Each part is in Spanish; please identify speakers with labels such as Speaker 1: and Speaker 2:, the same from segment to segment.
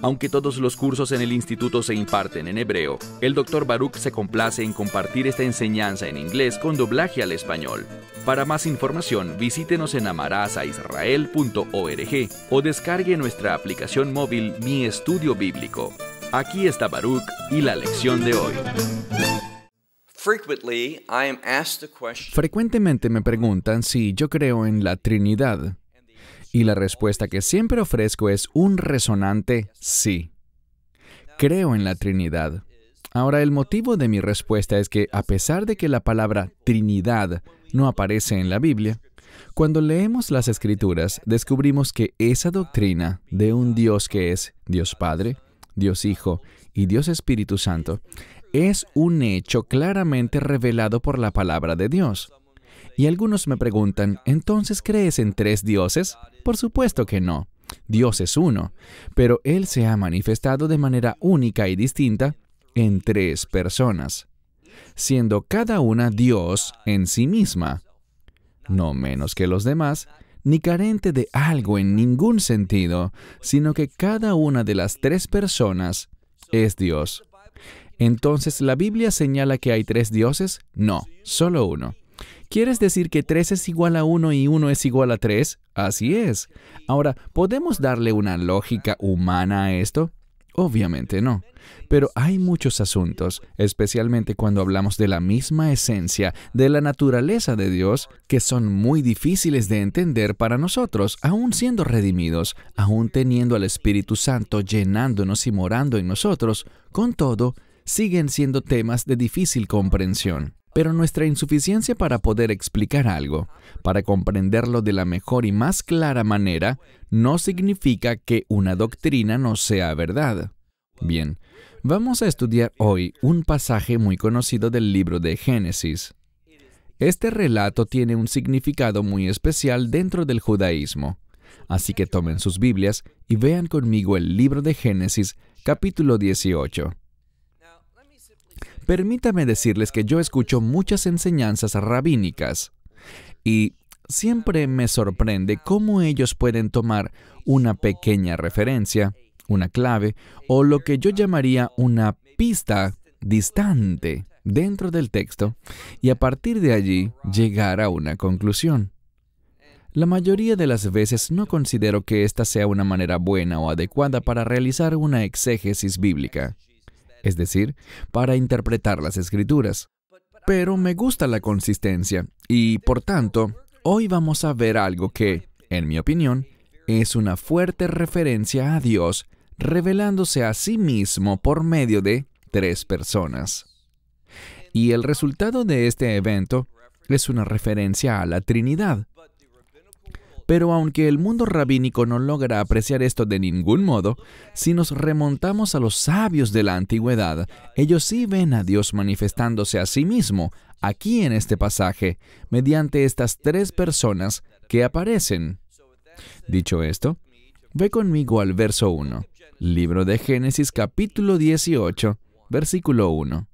Speaker 1: aunque todos los cursos en el instituto se imparten en hebreo, el Dr. Baruch se complace en compartir esta enseñanza en inglés con doblaje al español. Para más información, visítenos en amarazaisrael.org o descargue nuestra aplicación móvil Mi Estudio Bíblico. Aquí está Baruch y la lección de hoy. Frecuentemente me preguntan si yo creo en la Trinidad. Y la respuesta que siempre ofrezco es un resonante sí. Creo en la Trinidad. Ahora, el motivo de mi respuesta es que a pesar de que la palabra Trinidad no aparece en la Biblia, cuando leemos las Escrituras descubrimos que esa doctrina de un Dios que es Dios Padre, Dios Hijo y Dios Espíritu Santo es un hecho claramente revelado por la palabra de Dios. Y algunos me preguntan, ¿entonces crees en tres dioses? Por supuesto que no. Dios es uno, pero Él se ha manifestado de manera única y distinta en tres personas, siendo cada una Dios en sí misma, no menos que los demás, ni carente de algo en ningún sentido, sino que cada una de las tres personas es Dios. Entonces, ¿la Biblia señala que hay tres dioses? No, solo uno. ¿Quieres decir que 3 es igual a 1 y 1 es igual a 3? Así es. Ahora, ¿podemos darle una lógica humana a esto? Obviamente no. Pero hay muchos asuntos, especialmente cuando hablamos de la misma esencia, de la naturaleza de Dios, que son muy difíciles de entender para nosotros, aún siendo redimidos, aún teniendo al Espíritu Santo llenándonos y morando en nosotros, con todo, siguen siendo temas de difícil comprensión pero nuestra insuficiencia para poder explicar algo, para comprenderlo de la mejor y más clara manera, no significa que una doctrina no sea verdad. Bien, vamos a estudiar hoy un pasaje muy conocido del libro de Génesis. Este relato tiene un significado muy especial dentro del judaísmo. Así que tomen sus Biblias y vean conmigo el libro de Génesis, capítulo 18. Permítame decirles que yo escucho muchas enseñanzas rabínicas y siempre me sorprende cómo ellos pueden tomar una pequeña referencia, una clave o lo que yo llamaría una pista distante dentro del texto y a partir de allí llegar a una conclusión. La mayoría de las veces no considero que esta sea una manera buena o adecuada para realizar una exégesis bíblica es decir, para interpretar las escrituras. Pero me gusta la consistencia y, por tanto, hoy vamos a ver algo que, en mi opinión, es una fuerte referencia a Dios revelándose a sí mismo por medio de tres personas. Y el resultado de este evento es una referencia a la Trinidad, pero aunque el mundo rabínico no logra apreciar esto de ningún modo, si nos remontamos a los sabios de la antigüedad, ellos sí ven a Dios manifestándose a sí mismo, aquí en este pasaje, mediante estas tres personas que aparecen. Dicho esto, ve conmigo al verso 1, libro de Génesis capítulo 18, versículo 1.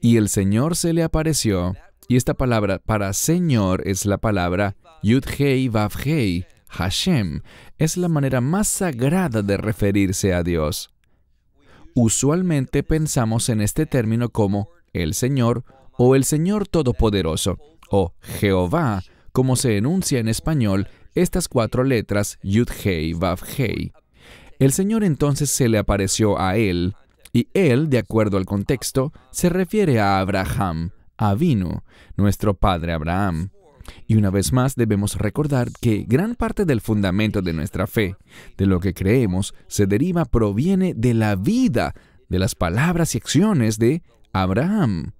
Speaker 1: Y el Señor se le apareció, y esta palabra para Señor es la palabra Yud-Hei Vav-Hei, Hashem, es la manera más sagrada de referirse a Dios. Usualmente pensamos en este término como el Señor o el Señor Todopoderoso o Jehová, como se enuncia en español estas cuatro letras Yud-Hei Vav-Hei. El Señor entonces se le apareció a él, y él, de acuerdo al contexto, se refiere a Abraham, Avinu, nuestro padre Abraham. Y una vez más debemos recordar que gran parte del fundamento de nuestra fe, de lo que creemos, se deriva, proviene de la vida, de las palabras y acciones de Abraham.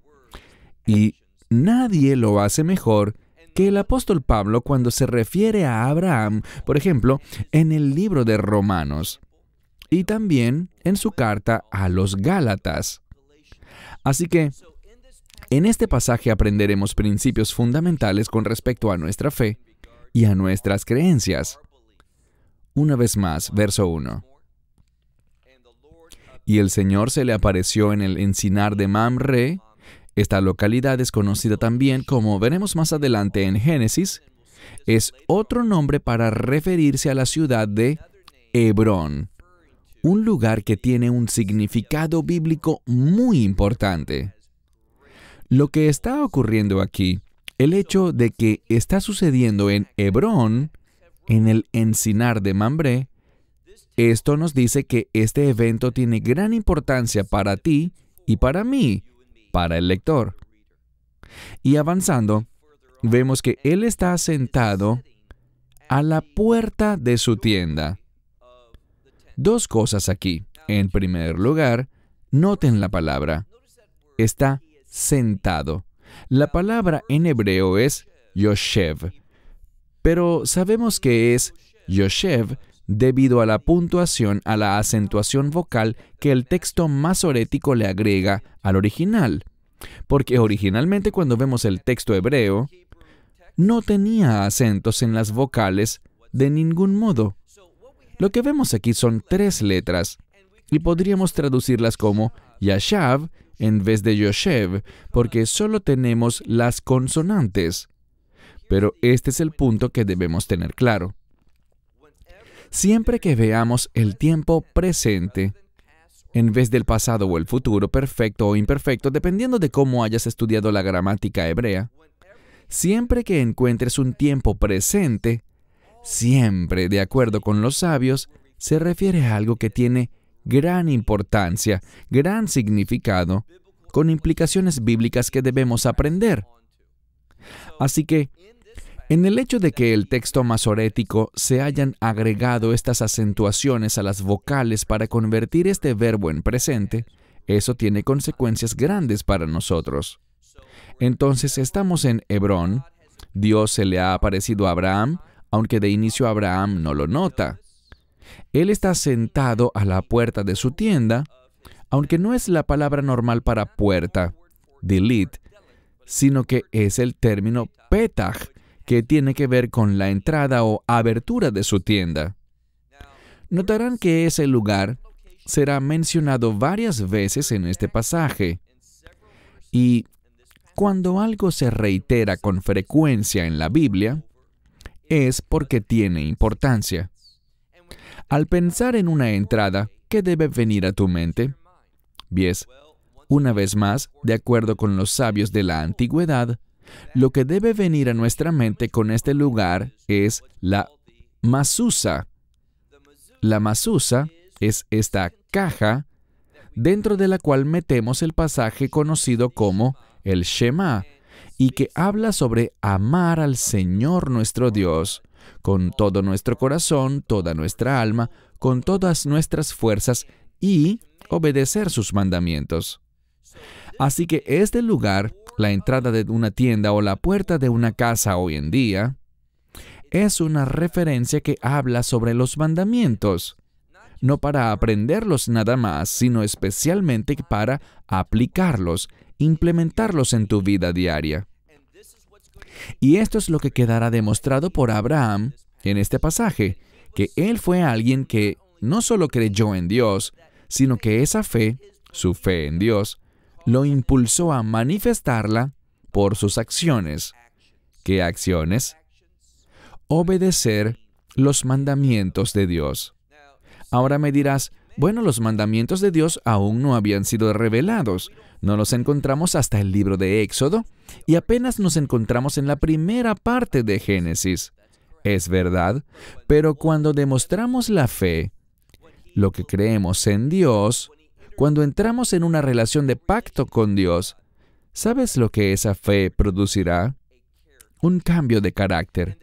Speaker 1: Y nadie lo hace mejor que el apóstol Pablo cuando se refiere a Abraham, por ejemplo, en el libro de Romanos y también en su carta a los Gálatas. Así que en este pasaje aprenderemos principios fundamentales con respecto a nuestra fe y a nuestras creencias. Una vez más, verso 1. Y el Señor se le apareció en el encinar de Mamre. Esta localidad es conocida también como veremos más adelante en Génesis. Es otro nombre para referirse a la ciudad de Hebrón, un lugar que tiene un significado bíblico muy importante. Lo que está ocurriendo aquí, el hecho de que está sucediendo en Hebrón, en el encinar de Mambré, esto nos dice que este evento tiene gran importancia para ti y para mí, para el lector. Y avanzando, vemos que él está sentado a la puerta de su tienda. Dos cosas aquí. En primer lugar, noten la palabra. Está sentado. La palabra en hebreo es Yoshev, pero sabemos que es Yoshev debido a la puntuación a la acentuación vocal que el texto masorético le agrega al original. Porque originalmente cuando vemos el texto hebreo, no tenía acentos en las vocales de ningún modo. Lo que vemos aquí son tres letras y podríamos traducirlas como Yashav en vez de Yoshev, porque solo tenemos las consonantes. Pero este es el punto que debemos tener claro. Siempre que veamos el tiempo presente, en vez del pasado o el futuro, perfecto o imperfecto, dependiendo de cómo hayas estudiado la gramática hebrea, siempre que encuentres un tiempo presente, siempre, de acuerdo con los sabios, se refiere a algo que tiene gran importancia, gran significado, con implicaciones bíblicas que debemos aprender. Así que, en el hecho de que el texto masorético se hayan agregado estas acentuaciones a las vocales para convertir este verbo en presente, eso tiene consecuencias grandes para nosotros. Entonces estamos en Hebrón, Dios se le ha aparecido a Abraham, aunque de inicio Abraham no lo nota. Él está sentado a la puerta de su tienda, aunque no es la palabra normal para puerta, delete, sino que es el término petaj, que tiene que ver con la entrada o abertura de su tienda. Notarán que ese lugar será mencionado varias veces en este pasaje. Y cuando algo se reitera con frecuencia en la Biblia, es porque tiene importancia. Al pensar en una entrada, ¿qué debe venir a tu mente? Bien, Una vez más, de acuerdo con los sabios de la antigüedad, lo que debe venir a nuestra mente con este lugar es la masusa. La masusa es esta caja dentro de la cual metemos el pasaje conocido como el Shema y que habla sobre amar al Señor nuestro Dios con todo nuestro corazón, toda nuestra alma, con todas nuestras fuerzas y obedecer sus mandamientos. Así que este lugar, la entrada de una tienda o la puerta de una casa hoy en día, es una referencia que habla sobre los mandamientos, no para aprenderlos nada más, sino especialmente para aplicarlos, implementarlos en tu vida diaria. Y esto es lo que quedará demostrado por Abraham en este pasaje, que él fue alguien que no solo creyó en Dios, sino que esa fe, su fe en Dios, lo impulsó a manifestarla por sus acciones. ¿Qué acciones? Obedecer los mandamientos de Dios. Ahora me dirás, bueno, los mandamientos de Dios aún no habían sido revelados. No los encontramos hasta el libro de Éxodo y apenas nos encontramos en la primera parte de Génesis. Es verdad, pero cuando demostramos la fe, lo que creemos en Dios, cuando entramos en una relación de pacto con Dios, ¿sabes lo que esa fe producirá? Un cambio de carácter.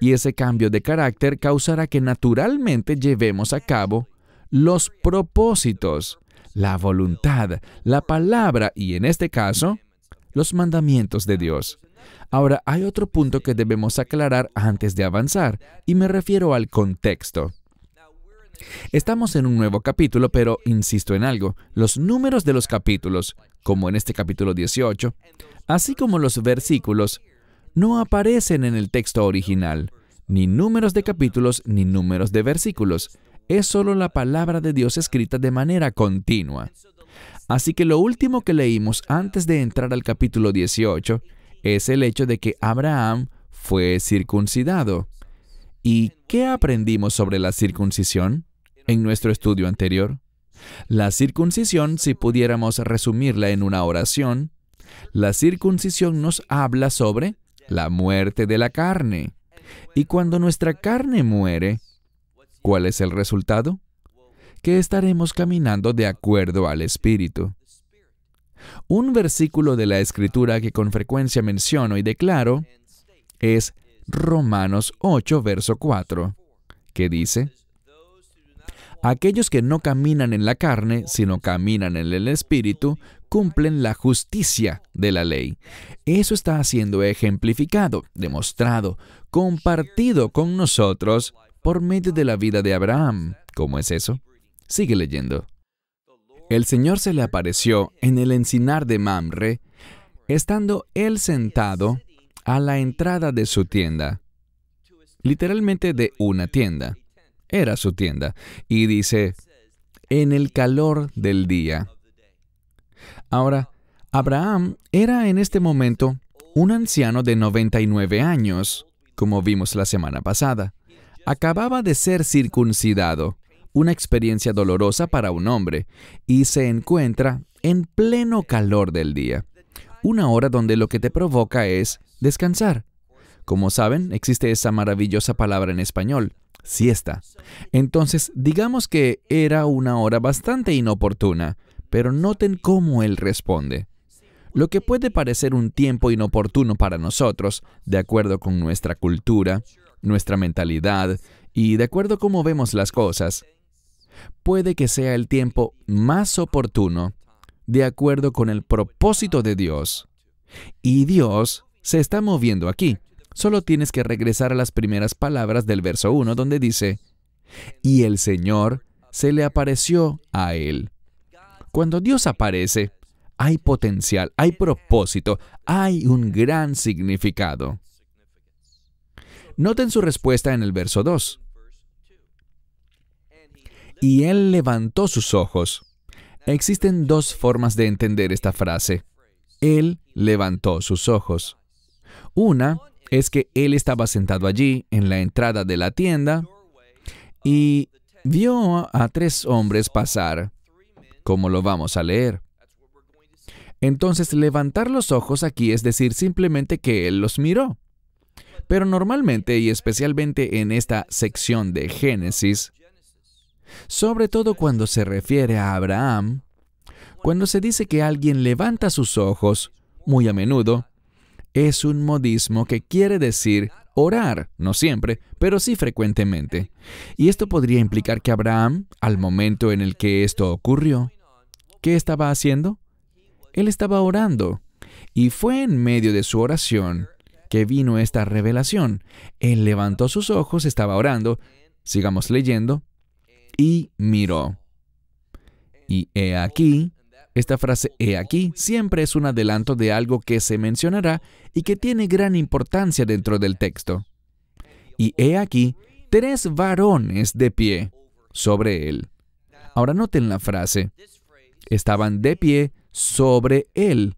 Speaker 1: Y ese cambio de carácter causará que naturalmente llevemos a cabo los propósitos, la voluntad, la palabra y en este caso, los mandamientos de Dios. Ahora, hay otro punto que debemos aclarar antes de avanzar, y me refiero al contexto. Estamos en un nuevo capítulo, pero insisto en algo, los números de los capítulos, como en este capítulo 18, así como los versículos, no aparecen en el texto original, ni números de capítulos ni números de versículos es solo la palabra de Dios escrita de manera continua. Así que lo último que leímos antes de entrar al capítulo 18 es el hecho de que Abraham fue circuncidado. ¿Y qué aprendimos sobre la circuncisión en nuestro estudio anterior? La circuncisión, si pudiéramos resumirla en una oración, la circuncisión nos habla sobre la muerte de la carne. Y cuando nuestra carne muere, ¿Cuál es el resultado? Que estaremos caminando de acuerdo al Espíritu. Un versículo de la Escritura que con frecuencia menciono y declaro es Romanos 8, verso 4, que dice, Aquellos que no caminan en la carne, sino caminan en el Espíritu, cumplen la justicia de la ley. Eso está siendo ejemplificado, demostrado, compartido con nosotros por medio de la vida de Abraham. ¿Cómo es eso? Sigue leyendo. El Señor se le apareció en el encinar de Mamre, estando él sentado a la entrada de su tienda, literalmente de una tienda. Era su tienda. Y dice, en el calor del día. Ahora, Abraham era en este momento un anciano de 99 años, como vimos la semana pasada. Acababa de ser circuncidado, una experiencia dolorosa para un hombre, y se encuentra en pleno calor del día, una hora donde lo que te provoca es descansar. Como saben, existe esa maravillosa palabra en español, siesta. Entonces, digamos que era una hora bastante inoportuna, pero noten cómo él responde. Lo que puede parecer un tiempo inoportuno para nosotros, de acuerdo con nuestra cultura, nuestra mentalidad y de acuerdo a cómo vemos las cosas, puede que sea el tiempo más oportuno de acuerdo con el propósito de Dios. Y Dios se está moviendo aquí. Solo tienes que regresar a las primeras palabras del verso 1 donde dice, y el Señor se le apareció a él. Cuando Dios aparece, hay potencial, hay propósito, hay un gran significado. Noten su respuesta en el verso 2. Y él levantó sus ojos. Existen dos formas de entender esta frase. Él levantó sus ojos. Una es que él estaba sentado allí, en la entrada de la tienda, y vio a tres hombres pasar, como lo vamos a leer. Entonces levantar los ojos aquí es decir simplemente que él los miró. Pero normalmente y especialmente en esta sección de Génesis, sobre todo cuando se refiere a Abraham, cuando se dice que alguien levanta sus ojos, muy a menudo, es un modismo que quiere decir orar, no siempre, pero sí frecuentemente. Y esto podría implicar que Abraham, al momento en el que esto ocurrió, ¿qué estaba haciendo? Él estaba orando, y fue en medio de su oración que vino esta revelación. Él levantó sus ojos, estaba orando, sigamos leyendo, y miró. Y he aquí, esta frase he aquí siempre es un adelanto de algo que se mencionará y que tiene gran importancia dentro del texto. Y he aquí tres varones de pie sobre él. Ahora noten la frase. Estaban de pie sobre él.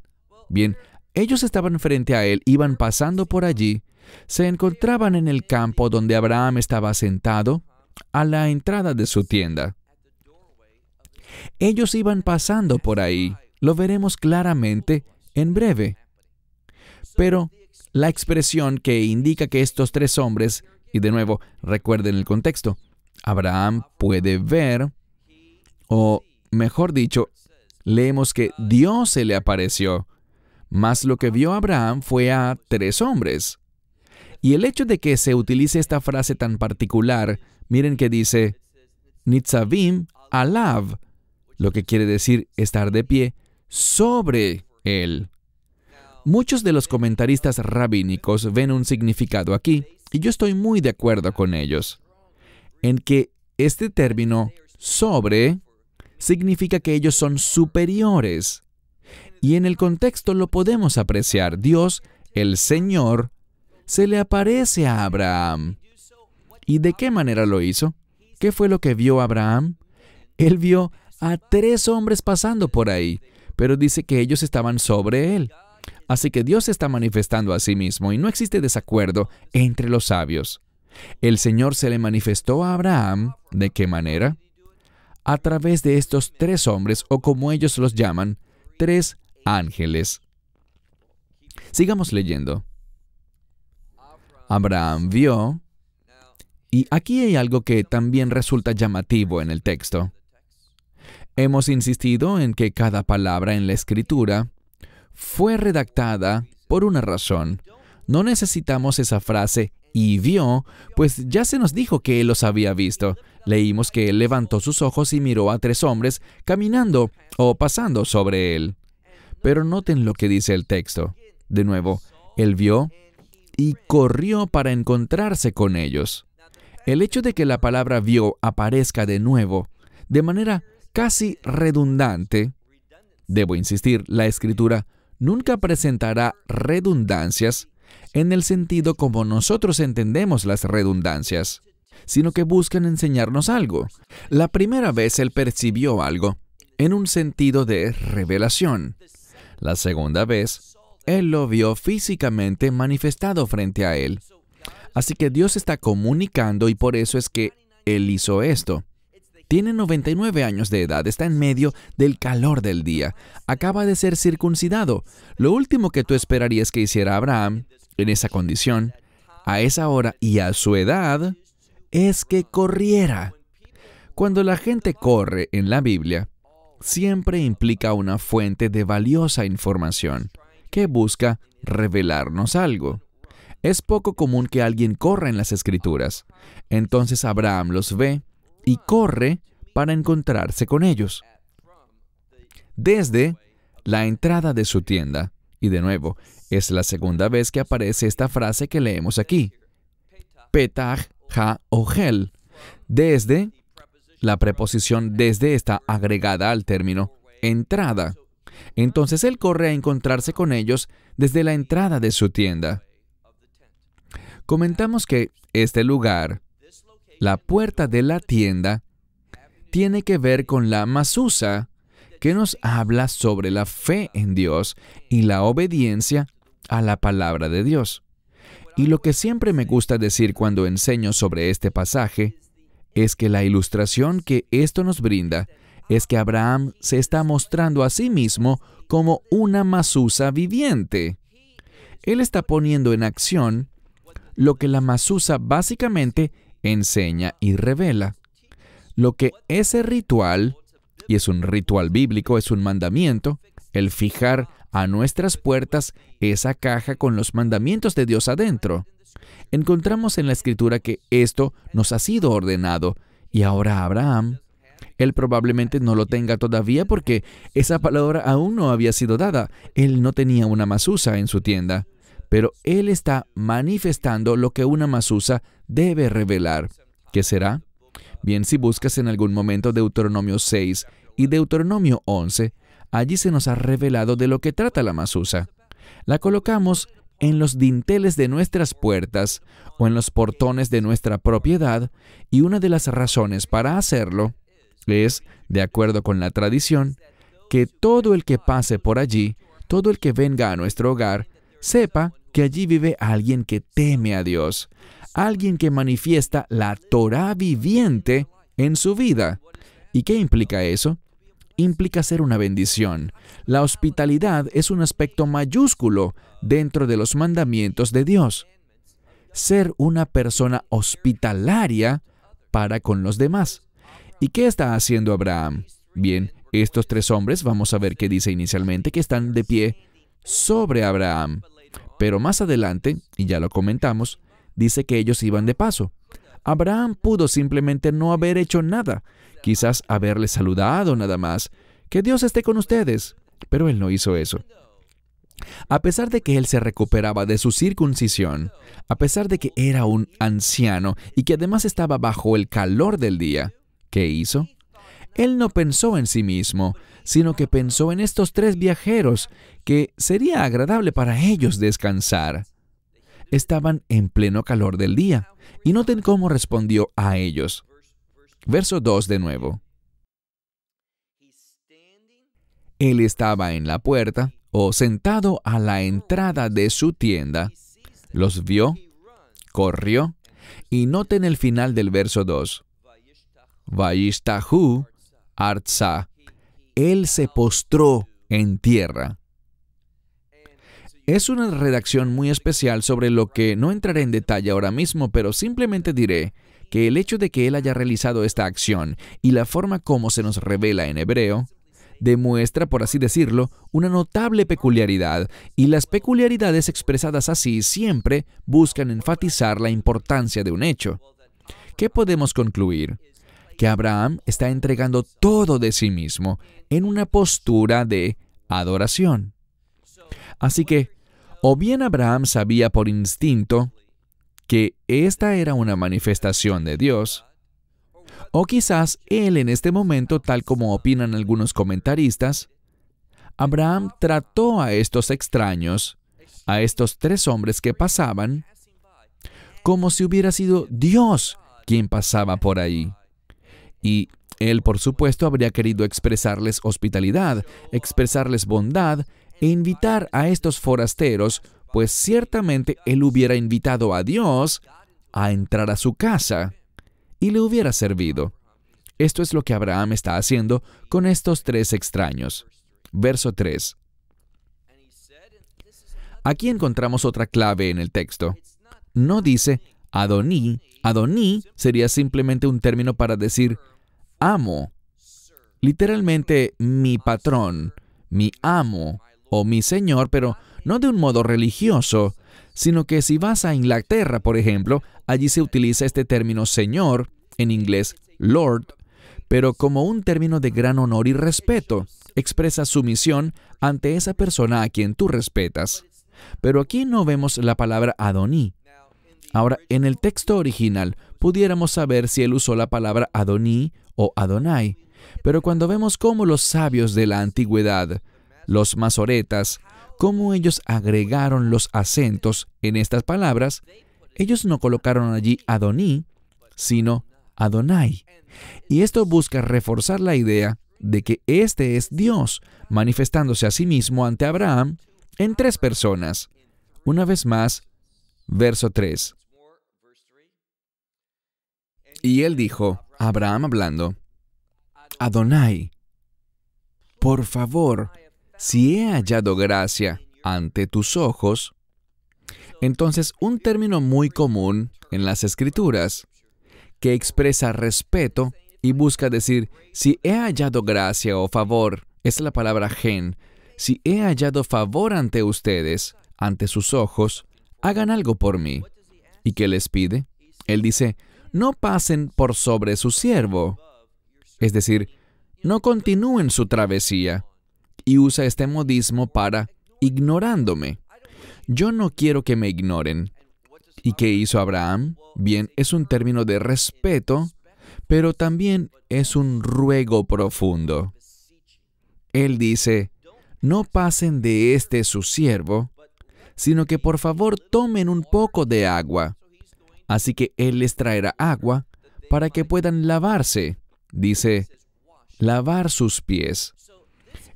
Speaker 1: Bien, ellos estaban frente a él, iban pasando por allí, se encontraban en el campo donde Abraham estaba sentado, a la entrada de su tienda. Ellos iban pasando por ahí, lo veremos claramente en breve. Pero la expresión que indica que estos tres hombres, y de nuevo recuerden el contexto, Abraham puede ver, o mejor dicho, leemos que Dios se le apareció mas lo que vio Abraham fue a tres hombres. Y el hecho de que se utilice esta frase tan particular, miren que dice, Nitzavim alav, lo que quiere decir estar de pie sobre él. Muchos de los comentaristas rabínicos ven un significado aquí, y yo estoy muy de acuerdo con ellos, en que este término sobre significa que ellos son superiores, y en el contexto lo podemos apreciar. Dios, el Señor, se le aparece a Abraham. ¿Y de qué manera lo hizo? ¿Qué fue lo que vio Abraham? Él vio a tres hombres pasando por ahí, pero dice que ellos estaban sobre él. Así que Dios se está manifestando a sí mismo y no existe desacuerdo entre los sabios. El Señor se le manifestó a Abraham, ¿de qué manera? A través de estos tres hombres, o como ellos los llaman, tres ángeles. Sigamos leyendo. Abraham vio, y aquí hay algo que también resulta llamativo en el texto. Hemos insistido en que cada palabra en la escritura fue redactada por una razón. No necesitamos esa frase y vio, pues ya se nos dijo que él los había visto. Leímos que él levantó sus ojos y miró a tres hombres caminando o pasando sobre él. Pero noten lo que dice el texto. De nuevo, él vio y corrió para encontrarse con ellos. El hecho de que la palabra vio aparezca de nuevo, de manera casi redundante, debo insistir, la escritura nunca presentará redundancias en el sentido como nosotros entendemos las redundancias, sino que buscan enseñarnos algo. La primera vez él percibió algo en un sentido de revelación. La segunda vez, él lo vio físicamente manifestado frente a él. Así que Dios está comunicando y por eso es que él hizo esto. Tiene 99 años de edad, está en medio del calor del día, acaba de ser circuncidado. Lo último que tú esperarías que hiciera Abraham, en esa condición, a esa hora y a su edad, es que corriera. Cuando la gente corre en la Biblia, siempre implica una fuente de valiosa información que busca revelarnos algo. Es poco común que alguien corra en las escrituras. Entonces Abraham los ve y corre para encontrarse con ellos. Desde la entrada de su tienda, y de nuevo, es la segunda vez que aparece esta frase que leemos aquí. Petah ha ohel. Desde la preposición desde está agregada al término entrada. Entonces él corre a encontrarse con ellos desde la entrada de su tienda. Comentamos que este lugar, la puerta de la tienda, tiene que ver con la masusa, que nos habla sobre la fe en Dios y la obediencia a la palabra de Dios. Y lo que siempre me gusta decir cuando enseño sobre este pasaje es que la ilustración que esto nos brinda es que Abraham se está mostrando a sí mismo como una masusa viviente. Él está poniendo en acción lo que la masusa básicamente enseña y revela. Lo que ese ritual, y es un ritual bíblico, es un mandamiento, el fijar a nuestras puertas esa caja con los mandamientos de Dios adentro. Encontramos en la escritura que esto nos ha sido ordenado y ahora Abraham, él probablemente no lo tenga todavía porque esa palabra aún no había sido dada. Él no tenía una masusa en su tienda, pero él está manifestando lo que una masusa debe revelar. ¿Qué será? Bien, si buscas en algún momento Deuteronomio 6 y Deuteronomio 11, allí se nos ha revelado de lo que trata la masusa. La colocamos en los dinteles de nuestras puertas o en los portones de nuestra propiedad y una de las razones para hacerlo es, de acuerdo con la tradición, que todo el que pase por allí, todo el que venga a nuestro hogar, sepa que allí vive alguien que teme a Dios, alguien que manifiesta la Torah viviente en su vida. ¿Y qué implica eso? implica ser una bendición. La hospitalidad es un aspecto mayúsculo dentro de los mandamientos de Dios. Ser una persona hospitalaria para con los demás. ¿Y qué está haciendo Abraham? Bien, estos tres hombres, vamos a ver qué dice inicialmente, que están de pie sobre Abraham. Pero más adelante, y ya lo comentamos, dice que ellos iban de paso. Abraham pudo simplemente no haber hecho nada, quizás haberle saludado nada más, que Dios esté con ustedes, pero él no hizo eso. A pesar de que él se recuperaba de su circuncisión, a pesar de que era un anciano y que además estaba bajo el calor del día, ¿qué hizo? Él no pensó en sí mismo, sino que pensó en estos tres viajeros, que sería agradable para ellos descansar. Estaban en pleno calor del día, y noten cómo respondió a ellos. Verso 2 de nuevo. Él estaba en la puerta o sentado a la entrada de su tienda. Los vio, corrió, y noten el final del verso 2. Vayishtahu Artsa. Él se postró en tierra. Es una redacción muy especial sobre lo que no entraré en detalle ahora mismo, pero simplemente diré que el hecho de que él haya realizado esta acción y la forma como se nos revela en hebreo, demuestra, por así decirlo, una notable peculiaridad, y las peculiaridades expresadas así siempre buscan enfatizar la importancia de un hecho. ¿Qué podemos concluir? Que Abraham está entregando todo de sí mismo en una postura de adoración. Así que, o bien Abraham sabía por instinto que esta era una manifestación de Dios, o quizás él en este momento, tal como opinan algunos comentaristas, Abraham trató a estos extraños, a estos tres hombres que pasaban, como si hubiera sido Dios quien pasaba por ahí. Y él, por supuesto, habría querido expresarles hospitalidad, expresarles bondad e invitar a estos forasteros pues ciertamente él hubiera invitado a Dios a entrar a su casa y le hubiera servido. Esto es lo que Abraham está haciendo con estos tres extraños. Verso 3. Aquí encontramos otra clave en el texto. No dice Adoní. Adoní sería simplemente un término para decir amo. Literalmente mi patrón, mi amo o mi señor, pero no de un modo religioso, sino que si vas a Inglaterra, por ejemplo, allí se utiliza este término señor, en inglés lord, pero como un término de gran honor y respeto. Expresa sumisión ante esa persona a quien tú respetas. Pero aquí no vemos la palabra Adoní. Ahora, en el texto original, pudiéramos saber si él usó la palabra Adoní o Adonai. Pero cuando vemos cómo los sabios de la antigüedad, los masoretas, cómo ellos agregaron los acentos en estas palabras, ellos no colocaron allí Adoní, sino Adonai. Y esto busca reforzar la idea de que este es Dios, manifestándose a sí mismo ante Abraham en tres personas. Una vez más, verso 3. Y él dijo, Abraham hablando, Adonai, por favor, si he hallado gracia ante tus ojos, entonces un término muy común en las escrituras que expresa respeto y busca decir, si he hallado gracia o favor, es la palabra gen, si he hallado favor ante ustedes, ante sus ojos, hagan algo por mí. ¿Y qué les pide? Él dice, no pasen por sobre su siervo. Es decir, no continúen su travesía, y usa este modismo para ignorándome. Yo no quiero que me ignoren. ¿Y qué hizo Abraham? Bien, es un término de respeto, pero también es un ruego profundo. Él dice, no pasen de este su siervo, sino que por favor tomen un poco de agua. Así que Él les traerá agua para que puedan lavarse, dice, lavar sus pies.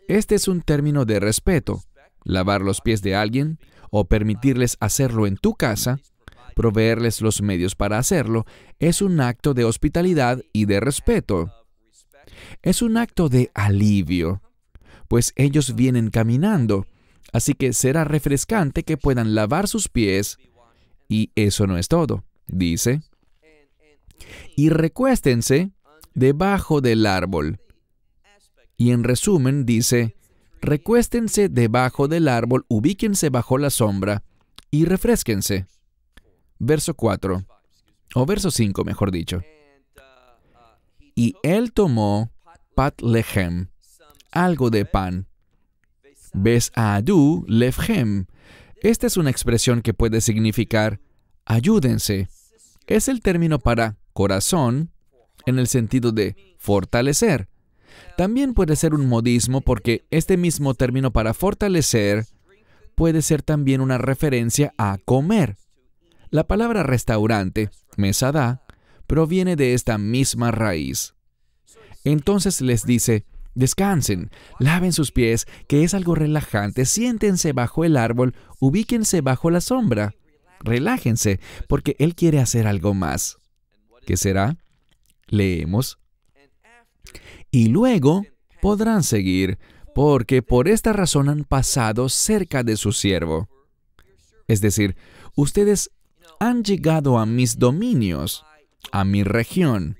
Speaker 1: Este es un término de respeto. Lavar los pies de alguien o permitirles hacerlo en tu casa, proveerles los medios para hacerlo, es un acto de hospitalidad y de respeto. Es un acto de alivio, pues ellos vienen caminando, así que será refrescante que puedan lavar sus pies y eso no es todo, dice. Y recuéstense debajo del árbol y en resumen dice, recuéstense debajo del árbol, ubíquense bajo la sombra y refresquense. Verso 4, o verso 5 mejor dicho. Y él tomó pat lehem, algo de pan. Ves a adu Esta es una expresión que puede significar ayúdense. Es el término para corazón en el sentido de fortalecer. También puede ser un modismo porque este mismo término para fortalecer puede ser también una referencia a comer. La palabra restaurante, mesada, proviene de esta misma raíz. Entonces les dice, descansen, laven sus pies, que es algo relajante, siéntense bajo el árbol, ubíquense bajo la sombra, relájense, porque Él quiere hacer algo más. ¿Qué será? Leemos y luego podrán seguir, porque por esta razón han pasado cerca de su siervo. Es decir, ustedes han llegado a mis dominios, a mi región,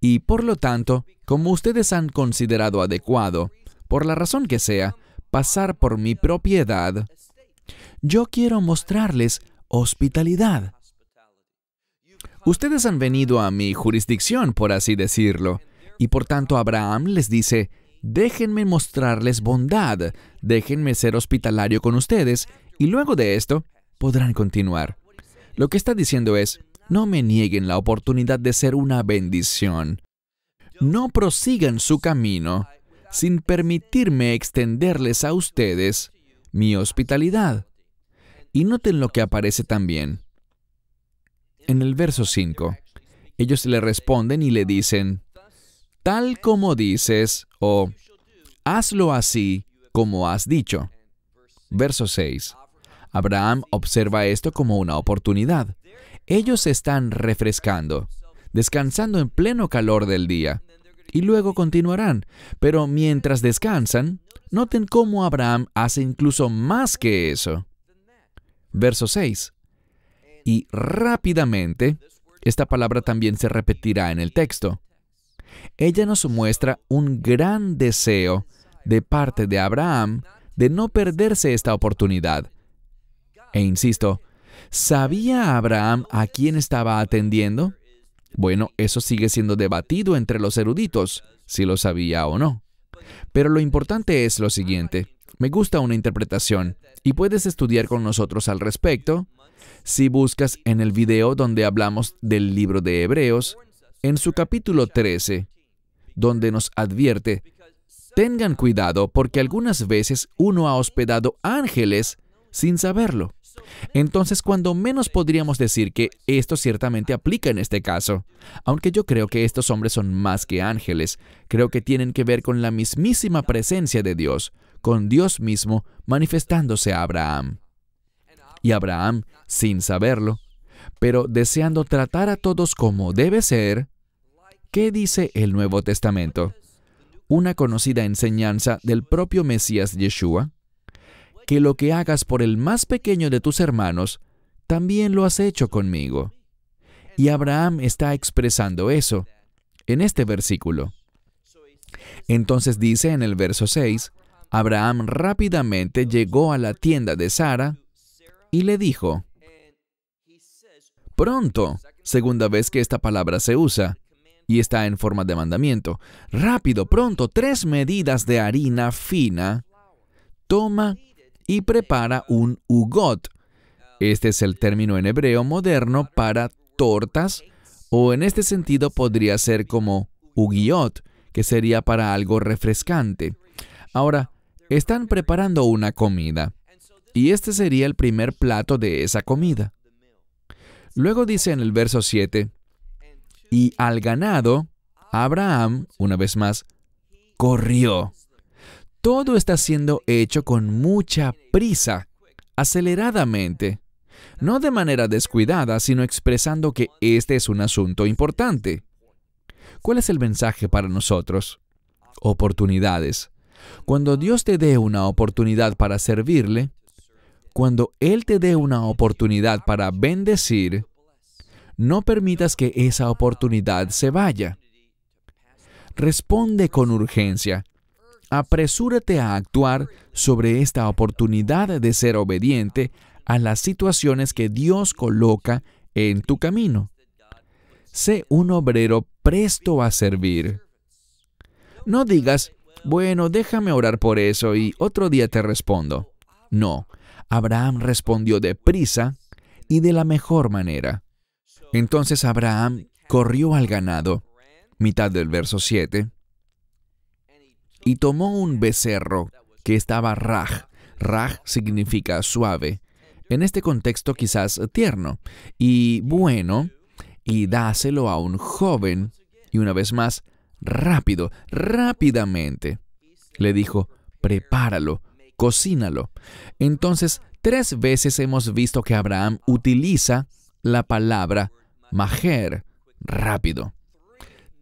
Speaker 1: y por lo tanto, como ustedes han considerado adecuado, por la razón que sea, pasar por mi propiedad, yo quiero mostrarles hospitalidad. Ustedes han venido a mi jurisdicción, por así decirlo, y por tanto Abraham les dice, déjenme mostrarles bondad, déjenme ser hospitalario con ustedes, y luego de esto podrán continuar. Lo que está diciendo es, no me nieguen la oportunidad de ser una bendición. No prosigan su camino sin permitirme extenderles a ustedes mi hospitalidad. Y noten lo que aparece también. En el verso 5, ellos le responden y le dicen, tal como dices o hazlo así como has dicho. Verso 6. Abraham observa esto como una oportunidad. Ellos se están refrescando, descansando en pleno calor del día, y luego continuarán. Pero mientras descansan, noten cómo Abraham hace incluso más que eso. Verso 6. Y rápidamente, esta palabra también se repetirá en el texto ella nos muestra un gran deseo de parte de Abraham de no perderse esta oportunidad. E insisto, ¿sabía Abraham a quién estaba atendiendo? Bueno, eso sigue siendo debatido entre los eruditos, si lo sabía o no. Pero lo importante es lo siguiente. Me gusta una interpretación y puedes estudiar con nosotros al respecto si buscas en el video donde hablamos del libro de Hebreos en su capítulo 13, donde nos advierte, tengan cuidado porque algunas veces uno ha hospedado ángeles sin saberlo. Entonces, cuando menos podríamos decir que esto ciertamente aplica en este caso, aunque yo creo que estos hombres son más que ángeles, creo que tienen que ver con la mismísima presencia de Dios, con Dios mismo manifestándose a Abraham. Y Abraham, sin saberlo, pero deseando tratar a todos como debe ser, ¿qué dice el Nuevo Testamento? Una conocida enseñanza del propio Mesías Yeshua, que lo que hagas por el más pequeño de tus hermanos, también lo has hecho conmigo. Y Abraham está expresando eso en este versículo. Entonces dice en el verso 6, Abraham rápidamente llegó a la tienda de Sara y le dijo, pronto, segunda vez que esta palabra se usa, y está en forma de mandamiento. Rápido, pronto, tres medidas de harina fina, toma y prepara un ugot. Este es el término en hebreo moderno para tortas, o en este sentido podría ser como ugiot, que sería para algo refrescante. Ahora, están preparando una comida, y este sería el primer plato de esa comida. Luego dice en el verso 7, y al ganado, Abraham, una vez más, corrió. Todo está siendo hecho con mucha prisa, aceleradamente, no de manera descuidada, sino expresando que este es un asunto importante. ¿Cuál es el mensaje para nosotros? Oportunidades. Cuando Dios te dé una oportunidad para servirle, cuando Él te dé una oportunidad para bendecir, no permitas que esa oportunidad se vaya. Responde con urgencia. Apresúrate a actuar sobre esta oportunidad de ser obediente a las situaciones que Dios coloca en tu camino. Sé un obrero presto a servir. No digas, bueno, déjame orar por eso y otro día te respondo. No, Abraham respondió deprisa y de la mejor manera. Entonces Abraham corrió al ganado, mitad del verso 7, y tomó un becerro que estaba raj. Raj significa suave. En este contexto quizás tierno y bueno, y dáselo a un joven. Y una vez más, rápido, rápidamente. Le dijo, prepáralo, cocínalo. Entonces, tres veces hemos visto que Abraham utiliza la palabra majer, rápido.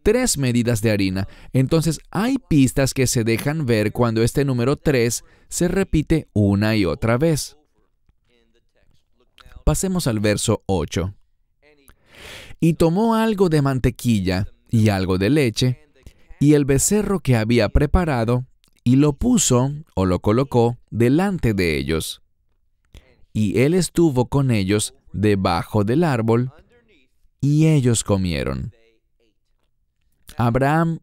Speaker 1: Tres medidas de harina. Entonces, hay pistas que se dejan ver cuando este número tres se repite una y otra vez. Pasemos al verso 8. Y tomó algo de mantequilla y algo de leche, y el becerro que había preparado y lo puso o lo colocó delante de ellos. Y él estuvo con ellos debajo del árbol, y ellos comieron. Abraham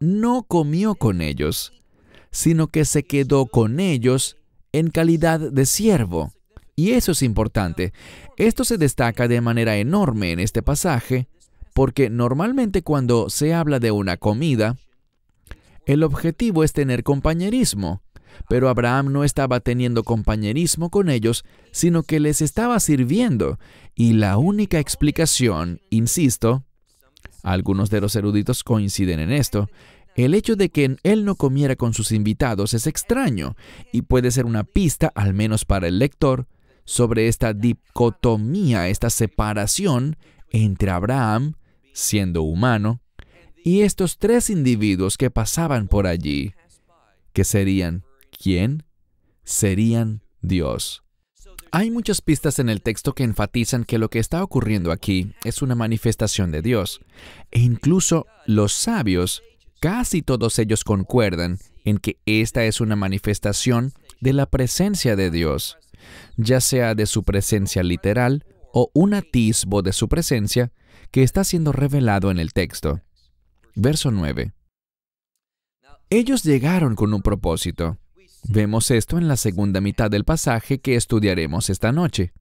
Speaker 1: no comió con ellos, sino que se quedó con ellos en calidad de siervo. Y eso es importante. Esto se destaca de manera enorme en este pasaje, porque normalmente cuando se habla de una comida, el objetivo es tener compañerismo, pero Abraham no estaba teniendo compañerismo con ellos, sino que les estaba sirviendo. Y la única explicación, insisto, algunos de los eruditos coinciden en esto, el hecho de que él no comiera con sus invitados es extraño y puede ser una pista, al menos para el lector, sobre esta dicotomía, esta separación entre Abraham, siendo humano, y estos tres individuos que pasaban por allí, que serían quién? Serían Dios. Hay muchas pistas en el texto que enfatizan que lo que está ocurriendo aquí es una manifestación de Dios. E incluso los sabios, casi todos ellos concuerdan en que esta es una manifestación de la presencia de Dios, ya sea de su presencia literal o un atisbo de su presencia que está siendo revelado en el texto. Verso 9. Ellos llegaron con un propósito. Vemos esto en la segunda mitad del pasaje que estudiaremos esta noche.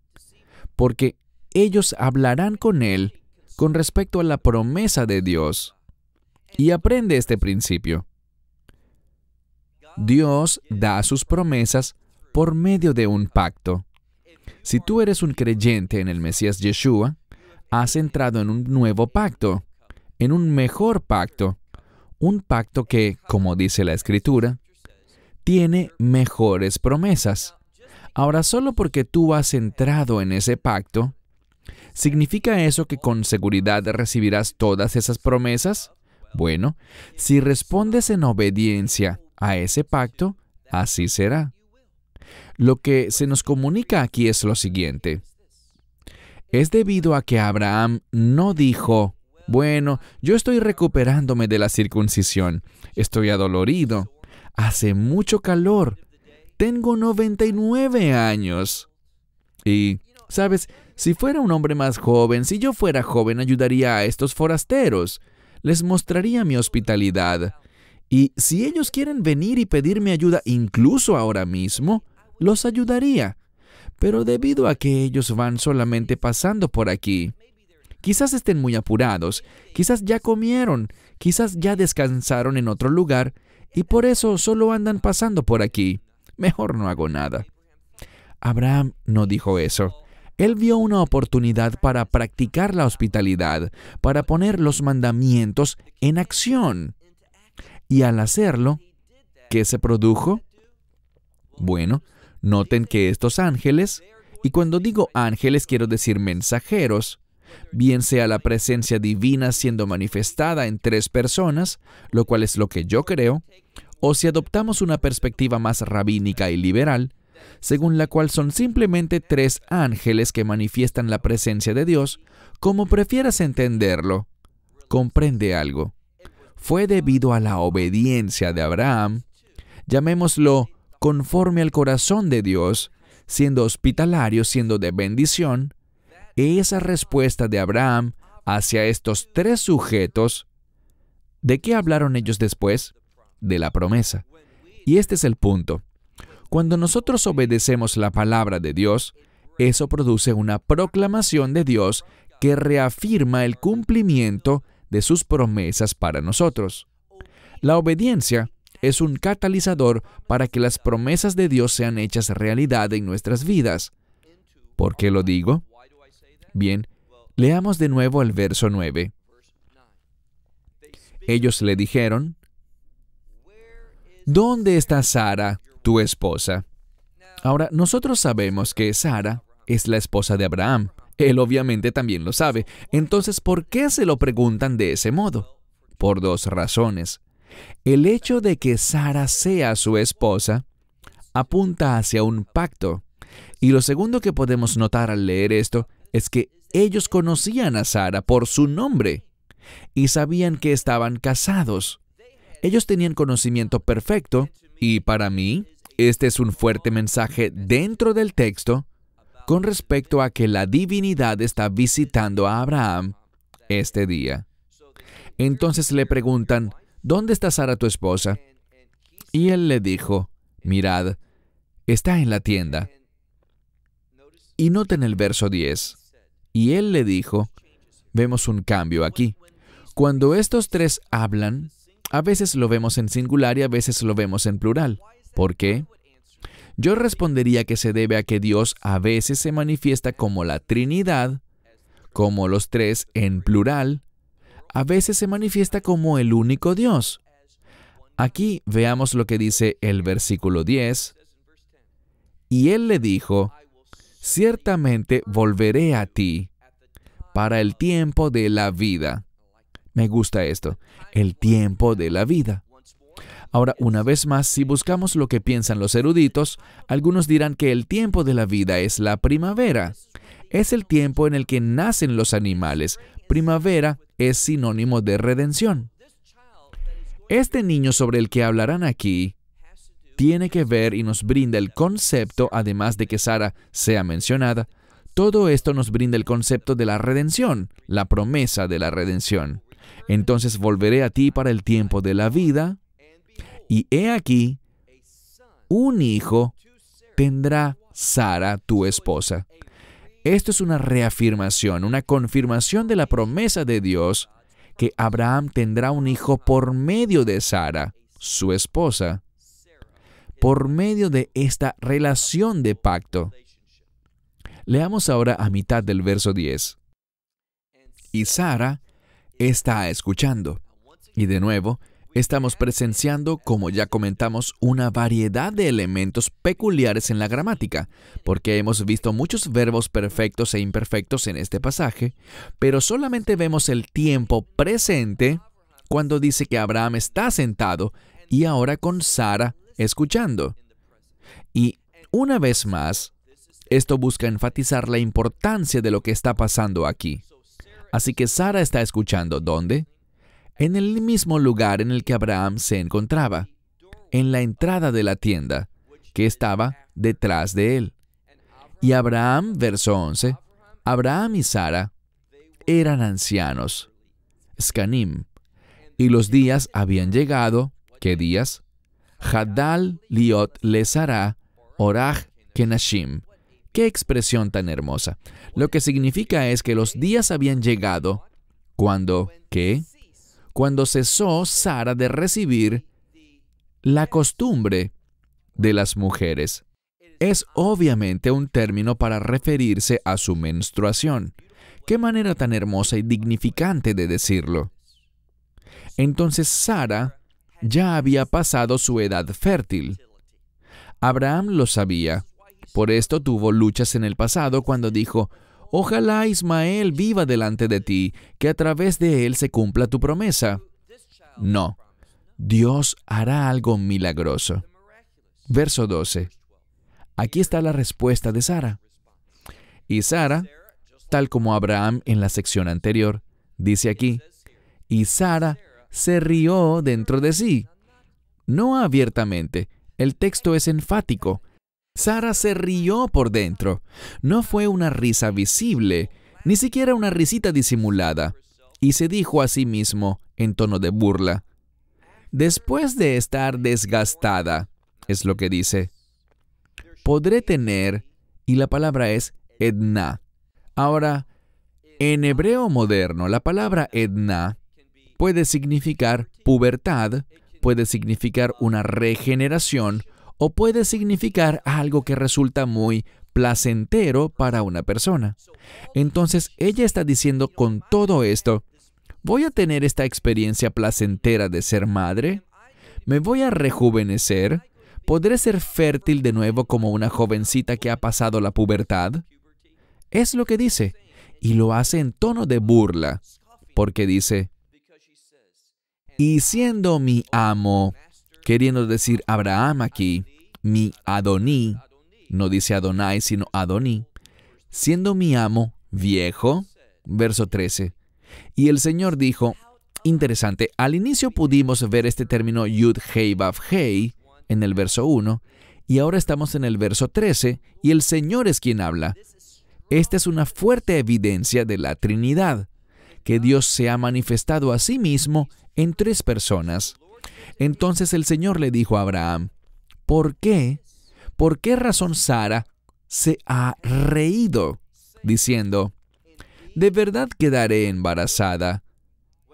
Speaker 1: Porque ellos hablarán con Él con respecto a la promesa de Dios. Y aprende este principio. Dios da sus promesas por medio de un pacto. Si tú eres un creyente en el Mesías Yeshua, has entrado en un nuevo pacto en un mejor pacto, un pacto que, como dice la escritura, tiene mejores promesas. Ahora, solo porque tú has entrado en ese pacto, ¿significa eso que con seguridad recibirás todas esas promesas? Bueno, si respondes en obediencia a ese pacto, así será. Lo que se nos comunica aquí es lo siguiente. Es debido a que Abraham no dijo, bueno, yo estoy recuperándome de la circuncisión. Estoy adolorido. Hace mucho calor. Tengo 99 años. Y, ¿sabes? Si fuera un hombre más joven, si yo fuera joven, ayudaría a estos forasteros. Les mostraría mi hospitalidad. Y si ellos quieren venir y pedirme ayuda incluso ahora mismo, los ayudaría. Pero debido a que ellos van solamente pasando por aquí, Quizás estén muy apurados, quizás ya comieron, quizás ya descansaron en otro lugar y por eso solo andan pasando por aquí. Mejor no hago nada. Abraham no dijo eso. Él vio una oportunidad para practicar la hospitalidad, para poner los mandamientos en acción. Y al hacerlo, ¿qué se produjo? Bueno, noten que estos ángeles, y cuando digo ángeles quiero decir mensajeros, bien sea la presencia divina siendo manifestada en tres personas, lo cual es lo que yo creo, o si adoptamos una perspectiva más rabínica y liberal, según la cual son simplemente tres ángeles que manifiestan la presencia de Dios, como prefieras entenderlo, comprende algo. Fue debido a la obediencia de Abraham, llamémoslo conforme al corazón de Dios, siendo hospitalario, siendo de bendición, esa respuesta de Abraham hacia estos tres sujetos, ¿de qué hablaron ellos después? De la promesa. Y este es el punto. Cuando nosotros obedecemos la palabra de Dios, eso produce una proclamación de Dios que reafirma el cumplimiento de sus promesas para nosotros. La obediencia es un catalizador para que las promesas de Dios sean hechas realidad en nuestras vidas. ¿Por qué lo digo? Bien, leamos de nuevo el verso 9. Ellos le dijeron, ¿Dónde está Sara, tu esposa? Ahora, nosotros sabemos que Sara es la esposa de Abraham. Él obviamente también lo sabe. Entonces, ¿por qué se lo preguntan de ese modo? Por dos razones. El hecho de que Sara sea su esposa apunta hacia un pacto. Y lo segundo que podemos notar al leer esto es que ellos conocían a Sara por su nombre y sabían que estaban casados. Ellos tenían conocimiento perfecto y para mí, este es un fuerte mensaje dentro del texto con respecto a que la divinidad está visitando a Abraham este día. Entonces le preguntan, ¿dónde está Sara tu esposa? Y él le dijo, mirad, está en la tienda. Y noten el verso 10. Y él le dijo, vemos un cambio aquí. Cuando estos tres hablan, a veces lo vemos en singular y a veces lo vemos en plural. ¿Por qué? Yo respondería que se debe a que Dios a veces se manifiesta como la Trinidad, como los tres en plural, a veces se manifiesta como el único Dios. Aquí veamos lo que dice el versículo 10. Y él le dijo, ciertamente volveré a ti para el tiempo de la vida. Me gusta esto, el tiempo de la vida. Ahora, una vez más, si buscamos lo que piensan los eruditos, algunos dirán que el tiempo de la vida es la primavera. Es el tiempo en el que nacen los animales. Primavera es sinónimo de redención. Este niño sobre el que hablarán aquí tiene que ver y nos brinda el concepto, además de que Sara sea mencionada, todo esto nos brinda el concepto de la redención, la promesa de la redención. Entonces volveré a ti para el tiempo de la vida, y he aquí, un hijo tendrá Sara, tu esposa. Esto es una reafirmación, una confirmación de la promesa de Dios que Abraham tendrá un hijo por medio de Sara, su esposa por medio de esta relación de pacto. Leamos ahora a mitad del verso 10. Y Sara está escuchando. Y de nuevo, estamos presenciando, como ya comentamos, una variedad de elementos peculiares en la gramática, porque hemos visto muchos verbos perfectos e imperfectos en este pasaje, pero solamente vemos el tiempo presente cuando dice que Abraham está sentado y ahora con Sara escuchando. Y una vez más, esto busca enfatizar la importancia de lo que está pasando aquí. Así que Sara está escuchando, ¿dónde? En el mismo lugar en el que Abraham se encontraba, en la entrada de la tienda, que estaba detrás de él. Y Abraham, verso 11, Abraham y Sara eran ancianos, Scanim, y los días habían llegado, ¿qué días? Hadal liot lesara oraj kenashim. Qué expresión tan hermosa. Lo que significa es que los días habían llegado cuando, ¿qué? Cuando cesó Sara de recibir la costumbre de las mujeres. Es obviamente un término para referirse a su menstruación. Qué manera tan hermosa y dignificante de decirlo. Entonces Sara ya había pasado su edad fértil. Abraham lo sabía. Por esto tuvo luchas en el pasado cuando dijo, Ojalá Ismael viva delante de ti, que a través de él se cumpla tu promesa. No, Dios hará algo milagroso. Verso 12. Aquí está la respuesta de Sara. Y Sara, tal como Abraham en la sección anterior, dice aquí, y Sara se rió dentro de sí. No abiertamente, el texto es enfático. Sara se rió por dentro. No fue una risa visible, ni siquiera una risita disimulada, y se dijo a sí mismo en tono de burla. Después de estar desgastada, es lo que dice, podré tener, y la palabra es edna. Ahora, en hebreo moderno, la palabra edna puede significar pubertad, puede significar una regeneración o puede significar algo que resulta muy placentero para una persona. Entonces ella está diciendo con todo esto, ¿voy a tener esta experiencia placentera de ser madre? ¿Me voy a rejuvenecer? ¿Podré ser fértil de nuevo como una jovencita que ha pasado la pubertad? Es lo que dice, y lo hace en tono de burla, porque dice, y siendo mi amo, queriendo decir Abraham aquí, mi Adoní, no dice Adonai, sino Adoní, siendo mi amo viejo, verso 13. Y el Señor dijo, interesante, al inicio pudimos ver este término Yud Hei Hei en el verso 1, y ahora estamos en el verso 13, y el Señor es quien habla. Esta es una fuerte evidencia de la Trinidad, que Dios se ha manifestado a sí mismo en tres personas. Entonces el Señor le dijo a Abraham, ¿por qué? ¿Por qué razón Sara se ha reído? Diciendo, ¿de verdad quedaré embarazada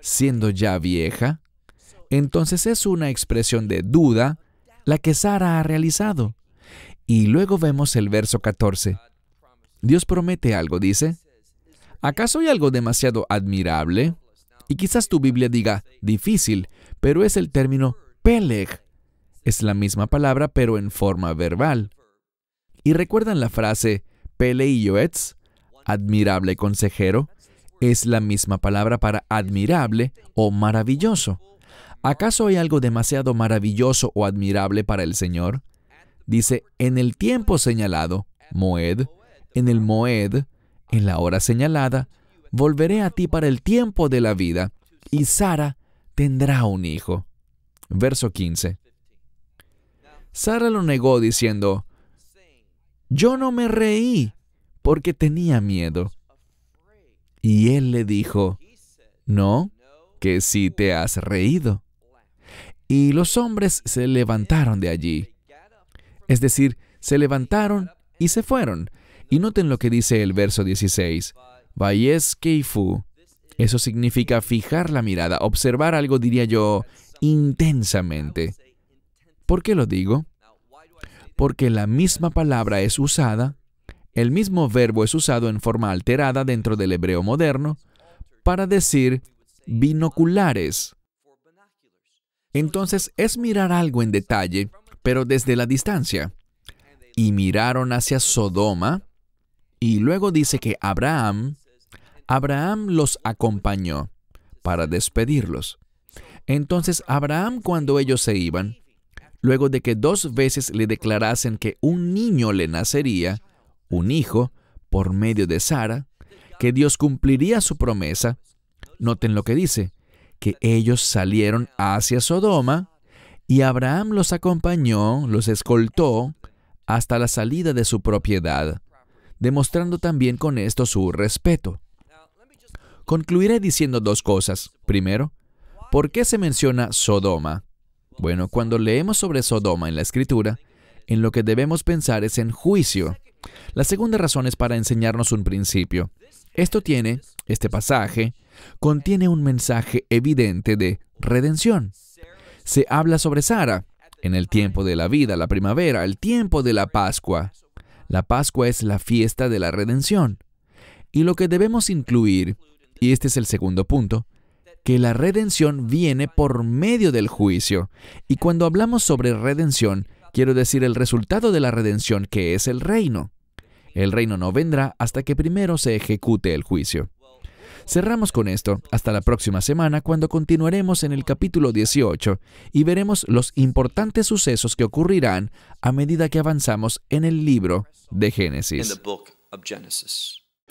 Speaker 1: siendo ya vieja? Entonces es una expresión de duda la que Sara ha realizado. Y luego vemos el verso 14. Dios promete algo, dice. ¿Acaso hay algo demasiado admirable y quizás tu Biblia diga difícil, pero es el término peleg. Es la misma palabra, pero en forma verbal. ¿Y recuerdan la frase yoetz, admirable consejero? Es la misma palabra para admirable o maravilloso. ¿Acaso hay algo demasiado maravilloso o admirable para el Señor? Dice, en el tiempo señalado, Moed, en el Moed, en la hora señalada, volveré a ti para el tiempo de la vida, y Sara tendrá un hijo. Verso 15. Sara lo negó diciendo, yo no me reí porque tenía miedo. Y él le dijo, no, que sí te has reído. Y los hombres se levantaron de allí. Es decir, se levantaron y se fueron. Y noten lo que dice el verso 16. Bayes Keifu. Eso significa fijar la mirada, observar algo, diría yo, intensamente. ¿Por qué lo digo? Porque la misma palabra es usada, el mismo verbo es usado en forma alterada dentro del hebreo moderno para decir binoculares. Entonces es mirar algo en detalle, pero desde la distancia. Y miraron hacia Sodoma, y luego dice que Abraham Abraham los acompañó para despedirlos. Entonces Abraham cuando ellos se iban, luego de que dos veces le declarasen que un niño le nacería, un hijo, por medio de Sara, que Dios cumpliría su promesa, noten lo que dice, que ellos salieron hacia Sodoma y Abraham los acompañó, los escoltó hasta la salida de su propiedad, demostrando también con esto su respeto. Concluiré diciendo dos cosas. Primero, ¿por qué se menciona Sodoma? Bueno, cuando leemos sobre Sodoma en la escritura, en lo que debemos pensar es en juicio. La segunda razón es para enseñarnos un principio. Esto tiene, este pasaje, contiene un mensaje evidente de redención. Se habla sobre Sara, en el tiempo de la vida, la primavera, el tiempo de la Pascua. La Pascua es la fiesta de la redención. Y lo que debemos incluir y este es el segundo punto, que la redención viene por medio del juicio. Y cuando hablamos sobre redención, quiero decir el resultado de la redención, que es el reino. El reino no vendrá hasta que primero se ejecute el juicio. Cerramos con esto hasta la próxima semana cuando continuaremos en el capítulo 18 y veremos los importantes sucesos que ocurrirán a medida que avanzamos en el libro de Génesis.